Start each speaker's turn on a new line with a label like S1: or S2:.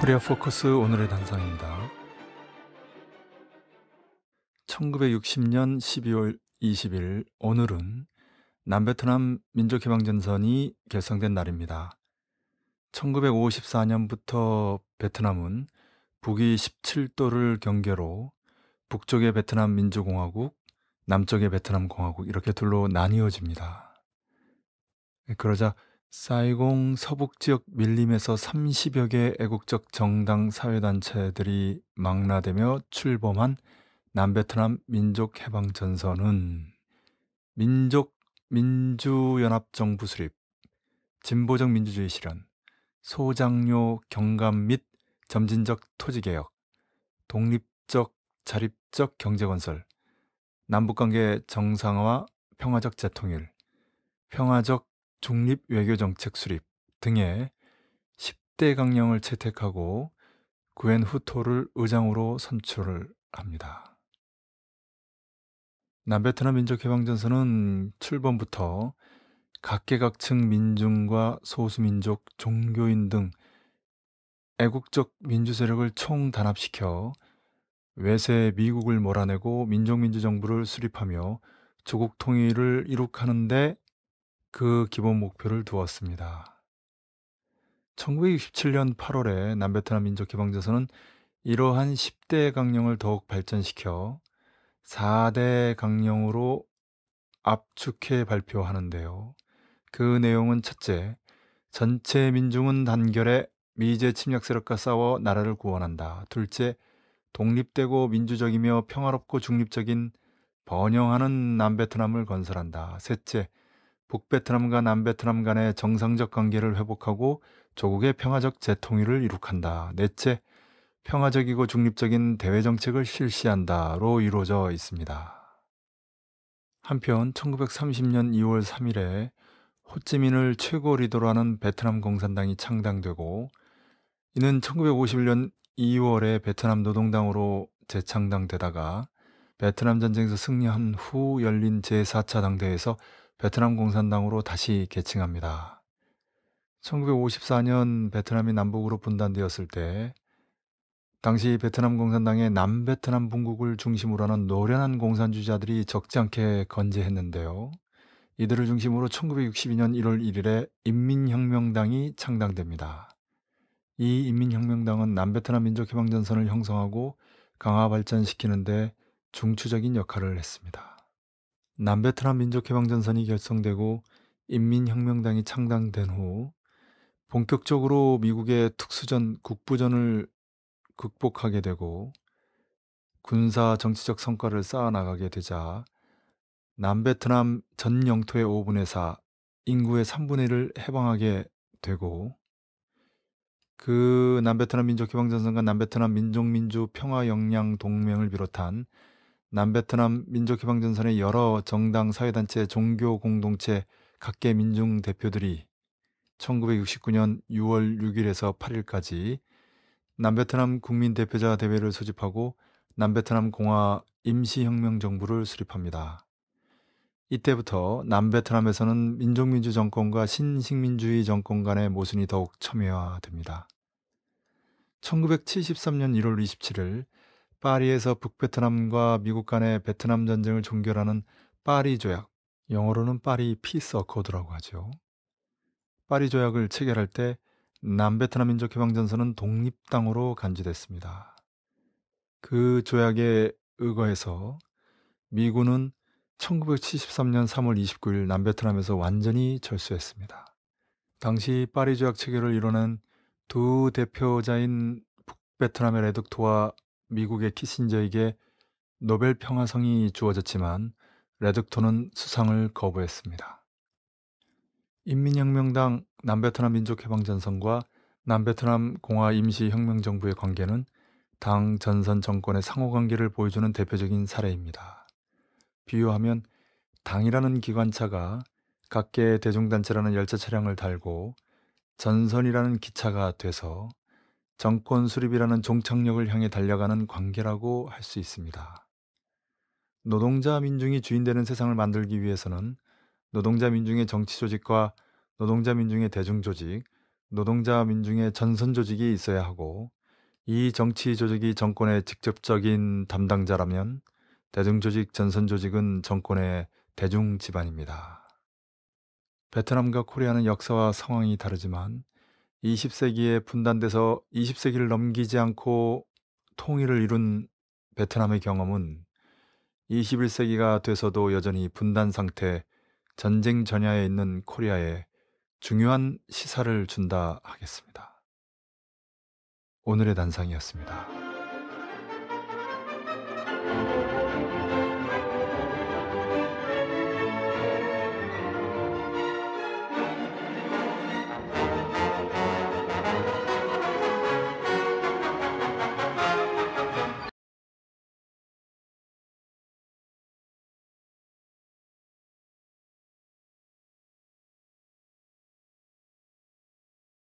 S1: 코리아 포커스 오늘의 단상입니다. 1960년 12월 20일 오늘은 남베트남 민족해방전선이 결성된 날입니다. 1954년부터 베트남은 북위 17도를 경계로 북쪽의 베트남 민주공화국, 남쪽의 베트남 공화국 이렇게 둘로 나뉘어집니다. 그러자 사이공 서북 지역 밀림에서 30여 개 애국적 정당 사회단체들이 망라되며 출범한 남베트남 민족해방전선은 민족 민주연합정부 수립, 진보적 민주주의 실현, 소장료 경감 및 점진적 토지개혁, 독립적 자립적 경제건설, 남북관계 정상화, 와 평화적 재통일, 평화적 독립 외교 정책 수립 등의 10대 강령을 채택하고 구엔 후토를 의장으로 선출을 합니다. 남베트남 민족해방전선은 출범부터 각계각층 민중과 소수민족, 종교인 등 애국적 민주세력을 총단합시켜 외세 미국을 몰아내고 민족민주정부를 수립하며 조국 통일을 이룩하는데 그 기본 목표를 두었습니다. 1967년 8월에 남베트남 민족해방전선은 이러한 10대 강령을 더욱 발전시켜 4대 강령으로 압축해 발표하는데요. 그 내용은 첫째, 전체 민중은 단결해 미제 침략 세력과 싸워 나라를 구원한다. 둘째, 독립되고 민주적이며 평화롭고 중립적인 번영하는 남베트남을 건설한다. 셋째, 북베트남과 남베트남 간의 정상적 관계를 회복하고 조국의 평화적 재통일을 이룩한다. 넷째, 평화적이고 중립적인 대외 정책을 실시한다로 이루어져 있습니다. 한편 1930년 2월 3일에 호찌민을 최고 리더로 하는 베트남 공산당이 창당되고 이는 1951년 2월에 베트남 노동당으로 재창당되다가 베트남 전쟁에서 승리한 후 열린 제4차 당대회에서 베트남 공산당으로 다시 계층합니다 1954년 베트남이 남북으로 분단되었을 때 당시 베트남 공산당의 남베트남 분국을 중심으로 하는 노련한 공산주의자들이 적지 않게 건재했는데요. 이들을 중심으로 1962년 1월 1일에 인민혁명당이 창당됩니다. 이 인민혁명당은 남베트남 민족해방전선을 형성하고 강화 발전시키는데 중추적인 역할을 했습니다. 남베트남 민족해방전선이 결성되고 인민혁명당이 창당된 후 본격적으로 미국의 특수전 국부전을 극복하게 되고 군사 정치적 성과를 쌓아 나가게 되자 남베트남 전 영토의 5분의 4, 인구의 3분의 1을 해방하게 되고 그 남베트남 민족해방전선과 남베트남 민족민주 평화역량 동맹을 비롯한 남베트남 민족해방전선의 여러 정당 사회단체 종교 공동체 각계 민중 대표들이 1969년 6월 6일에서 8일까지 남베트남 국민대표자 대회를 소집하고 남베트남 공화 임시혁명정부를 수립합니다. 이때부터 남베트남에서는 민족민주 정권과 신식민주의 정권 간의 모순이 더욱 첨예화됩니다. 1973년 1월 27일 파리에서 북베트남과 미국 간의 베트남 전쟁을 종결하는 파리 조약, 영어로는 파리 피스 어코드라고 하죠. 파리 조약을 체결할 때 남베트남 민족 해방 전선은 독립 당으로 간주됐습니다. 그 조약에 의거해서 미군은 1973년 3월 29일 남베트남에서 완전히 철수했습니다. 당시 파리 조약 체결을 이뤄낸 두 대표자인 북베트남의 레득토와 미국의 키신저에게 노벨 평화상이 주어졌지만 레드톤은 수상을 거부했습니다. 인민혁명당 남베트남 민족해방전선과 남베트남 공화 임시혁명정부의 관계는 당 전선 정권의 상호관계를 보여주는 대표적인 사례입니다. 비유하면 당이라는 기관차가 각계 대중단체라는 열차 차량을 달고 전선이라는 기차가 돼서 정권 수립이라는 종착역을 향해 달려가는 관계라고 할 수 있습니다. 노동자 민중이 주인되는 세상을 만들기 위해서는 노동자 민중의 정치 조직과 노동자 민중의 대중 조직, 노동자 민중의 전선 조직이 있어야 하고 이 정치 조직이 정권의 직접적인 담당자라면 대중 조직, 전선 조직은 정권의 대중 집안입니다. 베트남과 코리아는 역사와 상황이 다르지만 20세기에 분단돼서 20세기를 넘기지 않고 통일을 이룬 베트남의 경험은 21세기가 돼서도 여전히 분단 상태, 전쟁 전야에 있는 코리아에 중요한 시사를 준다 하겠습니다. 오늘의 단상이었습니다.